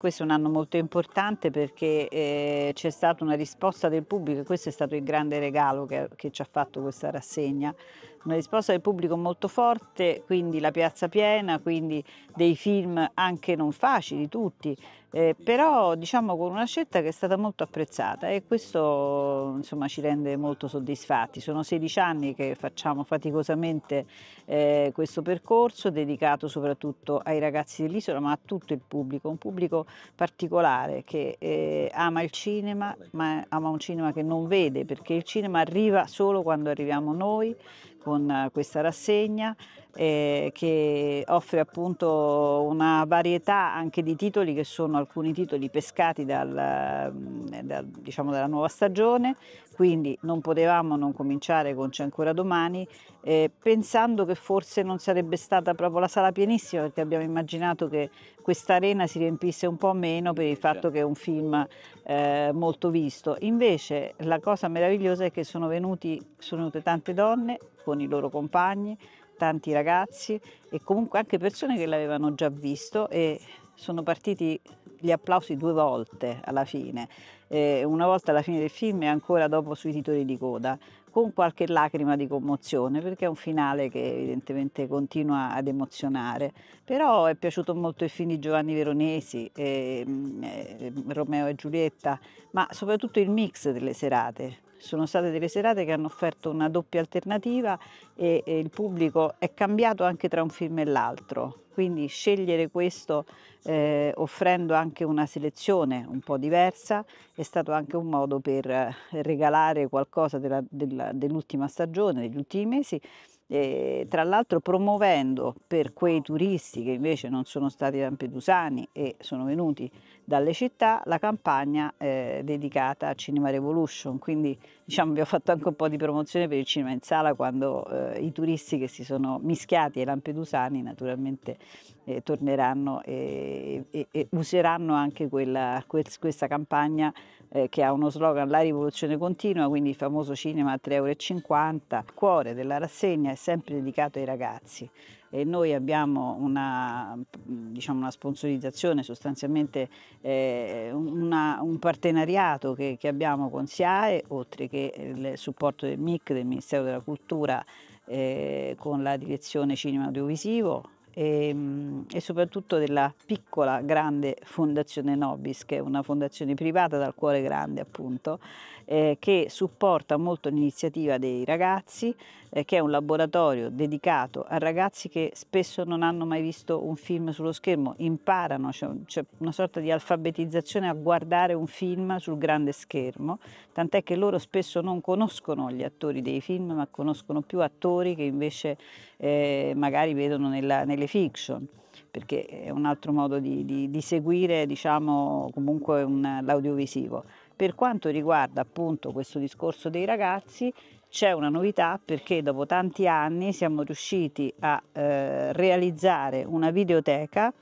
Questo è un anno molto importante perché eh, c'è stata una risposta del pubblico e questo è stato il grande regalo che, che ci ha fatto questa rassegna una risposta del pubblico molto forte, quindi la piazza piena, quindi dei film anche non facili tutti, eh, però diciamo con una scelta che è stata molto apprezzata e questo insomma, ci rende molto soddisfatti. Sono 16 anni che facciamo faticosamente eh, questo percorso dedicato soprattutto ai ragazzi dell'isola ma a tutto il pubblico, un pubblico particolare che eh, ama il cinema ma ama un cinema che non vede perché il cinema arriva solo quando arriviamo noi, con eh, questa rassegna eh, che offre appunto una varietà anche di titoli che sono alcuni titoli pescati dal, mm, eh, dal, diciamo, dalla nuova stagione, quindi non potevamo non cominciare con C'è ancora domani, eh, pensando che forse non sarebbe stata proprio la sala pienissima, perché abbiamo immaginato che questa arena si riempisse un po' meno per il fatto certo. che è un film eh, molto visto. Invece la cosa meravigliosa è che sono, venuti, sono venute tante donne con i loro compagni, tanti ragazzi e comunque anche persone che l'avevano già visto e sono partiti gli applausi due volte alla fine, eh, una volta alla fine del film e ancora dopo sui titoli di coda, con qualche lacrima di commozione, perché è un finale che evidentemente continua ad emozionare. Però è piaciuto molto il film di Giovanni Veronesi, eh, eh, Romeo e Giulietta, ma soprattutto il mix delle serate, sono state delle serate che hanno offerto una doppia alternativa e, e il pubblico è cambiato anche tra un film e l'altro, quindi scegliere questo eh, offrendo anche una selezione un po' diversa è stato anche un modo per eh, regalare qualcosa dell'ultima dell stagione, degli ultimi mesi eh, tra l'altro promuovendo per quei turisti che invece non sono stati lampedusani e sono venuti dalle città la campagna eh, dedicata a Cinema Revolution, quindi diciamo, abbiamo fatto anche un po' di promozione per il cinema in sala quando eh, i turisti che si sono mischiati ai lampedusani naturalmente eh, torneranno e, e, e, useranno anche quella, quel, questa campagna eh, che ha uno slogan La rivoluzione continua, quindi il famoso cinema a 3,50 euro. Il cuore della rassegna è sempre dedicato ai ragazzi e noi abbiamo una, diciamo, una sponsorizzazione, sostanzialmente eh, una, un partenariato che, che, abbiamo con SIAE, oltre che il supporto del MIC, del Ministero della Cultura, eh, con la direzione cinema audiovisivo e, ehm, e, soprattutto della piccola grande fondazione Nobis, che è una fondazione privata dal cuore grande appunto, eh, che supporta molto l'iniziativa dei ragazzi, eh, che è un laboratorio dedicato a ragazzi che spesso non hanno mai visto un film sullo schermo, imparano, c'è cioè, una sorta di alfabetizzazione a guardare un film sul grande schermo, tant'è che loro spesso non conoscono gli attori dei film, ma conoscono più attori che invece eh, magari vedono nella, nelle fiction, perché è un altro modo di, di, di seguire diciamo, comunque un, l'audiovisivo. Per quanto riguarda appunto questo discorso dei ragazzi, c'è una novità perché dopo tanti anni siamo riusciti a eh, realizzare una videoteca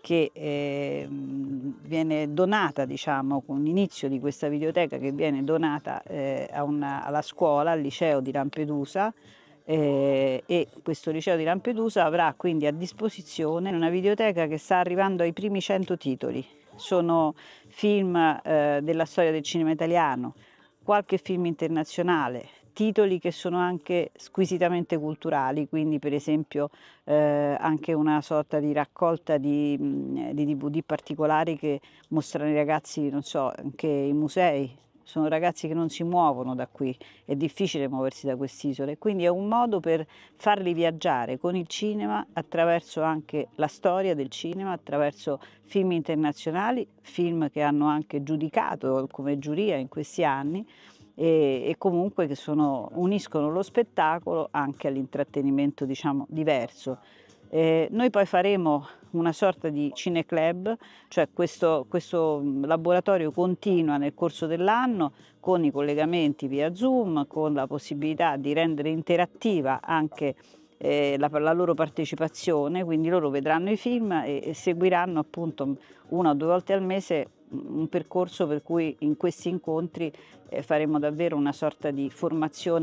che eh, viene donata, diciamo, con l'inizio di questa videoteca che viene donata eh, una, alla scuola, al liceo di Lampedusa, eh, e questo liceo di Lampedusa avrà quindi a disposizione una videoteca che sta arrivando ai primi 100 titoli. Sono film eh, della storia del cinema italiano, qualche film internazionale, titoli che sono anche squisitamente culturali, quindi per esempio eh, anche una sorta di raccolta di, di DVD particolari che mostrano i ragazzi, non so, anche i musei sono ragazzi che non si muovono da qui, è difficile muoversi da quest'isola quindi è un modo per farli viaggiare con il cinema attraverso anche la storia del cinema, attraverso film internazionali, film che hanno anche giudicato come giuria in questi anni e, e comunque che sono, uniscono lo spettacolo anche all'intrattenimento diciamo diverso. Eh, noi poi faremo una sorta di cineclub, cioè questo, questo mm, laboratorio continua nel corso dell'anno con i collegamenti via Zoom, con la possibilità di rendere interattiva anche eh, la, la, loro partecipazione, quindi loro vedranno i film e, e seguiranno appunto mm, una o due volte al mese mm, un percorso per cui in questi incontri eh, faremo davvero una sorta di formazione